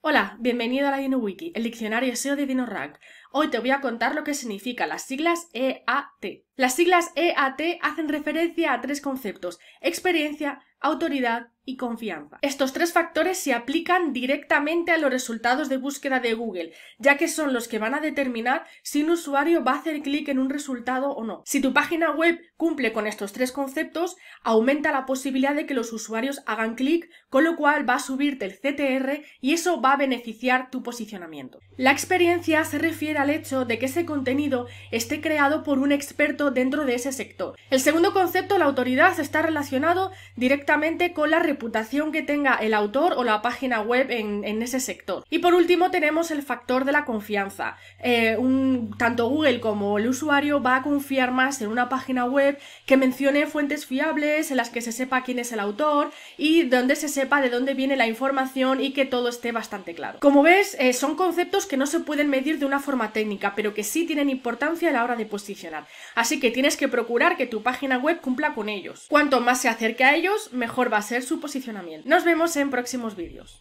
Hola, bienvenido a la DinoWiki, el diccionario SEO de DinoRank. Hoy te voy a contar lo que significa las siglas EAT. Las siglas EAT hacen referencia a tres conceptos, experiencia, autoridad y confianza. Estos tres factores se aplican directamente a los resultados de búsqueda de Google, ya que son los que van a determinar si un usuario va a hacer clic en un resultado o no. Si tu página web cumple con estos tres conceptos, aumenta la posibilidad de que los usuarios hagan clic, con lo cual va a subirte el CTR y eso va a beneficiar tu posicionamiento. La experiencia se refiere al hecho de que ese contenido esté creado por un experto dentro de ese sector. El segundo concepto, la autoridad, está relacionado directamente con la reputación que tenga el autor o la página web en, ese sector. Y por último tenemos el factor de la confianza. Eh, tanto Google como el usuario va a confiar más en una página web que mencione fuentes fiables, en las que se sepa quién es el autor y donde se sepa de dónde viene la información y que todo esté bastante claro. Como ves, eh, son conceptos que no se pueden medir de una forma técnica, pero que sí tienen importancia a la hora de posicionar. Así que tienes que procurar que tu página web cumpla con ellos. Cuanto más se acerque a ellos, mejor va a ser su posicionamiento. Nos vemos en próximos vídeos.